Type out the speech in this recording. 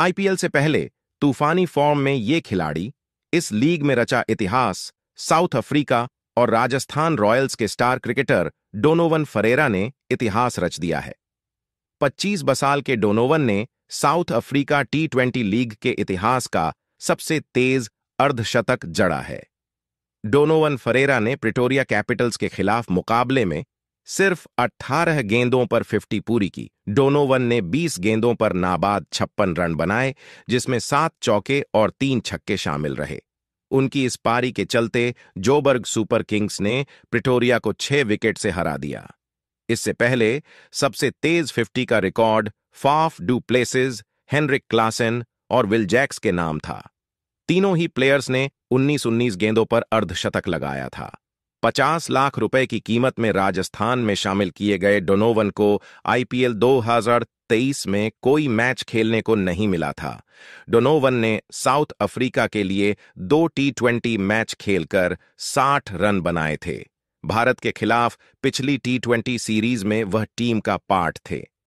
IPL से पहले तूफानी फॉर्म में ये खिलाड़ी इस लीग में रचा इतिहास साउथ अफ्रीका और राजस्थान रॉयल्स के स्टार क्रिकेटर डोनोवन फरेरा ने इतिहास रच दिया है 25 बसाल के डोनोवन ने South Africa T twenty league के इतिहास का सबसे तेज अर्धशतक जड़ा है डोनोवन फरेरा ने प्रिटोरिया कैपिटल्स के खिलाफ मुकाबले में सिर्फ 18 गेंदों पर 50 पूरी की डोनोवन ने 20 गेंदों पर नाबाद छप्पन रन बनाए जिसमें सात चौके और तीन छक्के शामिल रहे उनकी इस पारी के चलते जोबर्ग सुपर किंग्स ने प्रिटोरिया को छह विकेट से हरा दिया इससे पहले सबसे तेज 50 का record Faf du Plessis Heinrich Klaasen और विल जैक्स के नाम था तीनों ही प्लेयर्स ने उन्नीस उन्नीस गेंदों पर अर्धशतक लगाया था पचास लाख रुपए की कीमत में राजस्थान में शामिल किए गए डोनोवन को आईपीएल 2023 में कोई मैच खेलने को नहीं मिला था डोनोवन ने साउथ अफ्रीका के लिए दो टी मैच खेलकर 60 रन बनाए थे भारत के खिलाफ पिछली टी सीरीज में वह टीम का पार्ट थे